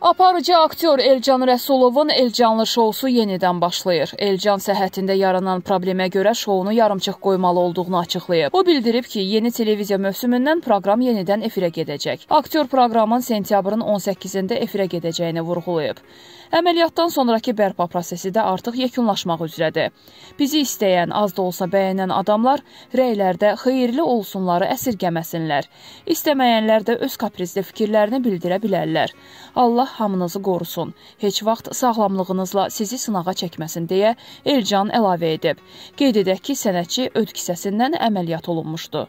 Aparıcı aktyor Elcan Rəsulovun Elcanlı şousu yenidən başlayır. Elcan səhhətində yaranan problemə görə şounu yarımçıq qoymalı olduğunu açıqlayıb. O bildirib ki, yeni televiziya mövsümündən proqram yenidən efirə gedəcək. Aktyor proqramın sentyabrın 18-də efirə gedəcəyini vurğulayıb. Əməliyyatdan sonrakı bərpa prosesi də artıq yekunlaşmaq üzrədir. Bizi istəyən, az da olsa bəyənən adamlar rəylərdə xeyirli olsunları əsirgəməsinlər. İstəməyənlər də öz kaprizli fikirlərini bildirə bilərlər. Allah Allah hamınızı qorusun. Heç vaxt sağlamlığınızla sizi sınağa çəkməsin deyə Elcan əlavə edib. Qeyd edək ki, sənətçi öd kisəsindən əməliyyat olunmuşdu.